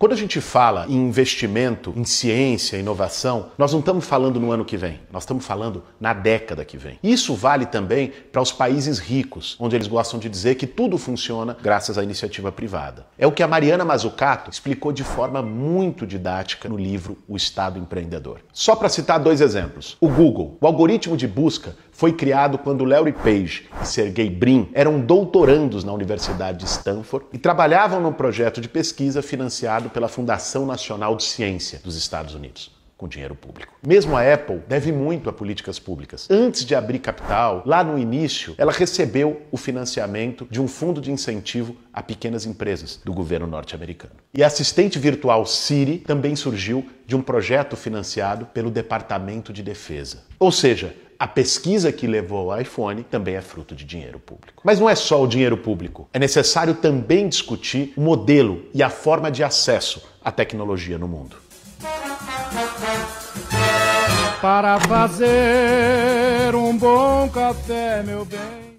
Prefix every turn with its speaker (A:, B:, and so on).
A: Quando a gente fala em investimento, em ciência, inovação, nós não estamos falando no ano que vem, nós estamos falando na década que vem. Isso vale também para os países ricos, onde eles gostam de dizer que tudo funciona graças à iniciativa privada. É o que a Mariana Mazzucato explicou de forma muito didática no livro O Estado Empreendedor. Só para citar dois exemplos. O Google, o algoritmo de busca, foi criado quando Larry Page e Sergey Brin eram doutorandos na Universidade de Stanford e trabalhavam num projeto de pesquisa financiado pela Fundação Nacional de Ciência dos Estados Unidos com dinheiro público. Mesmo a Apple deve muito a políticas públicas. Antes de abrir capital, lá no início, ela recebeu o financiamento de um fundo de incentivo a pequenas empresas do governo norte-americano. E a assistente virtual Siri também surgiu de um projeto financiado pelo Departamento de Defesa. Ou seja, a pesquisa que levou ao iPhone também é fruto de dinheiro público. Mas não é só o dinheiro público. É necessário também discutir o modelo e a forma de acesso à tecnologia no mundo. Para fazer um bom café, meu bem.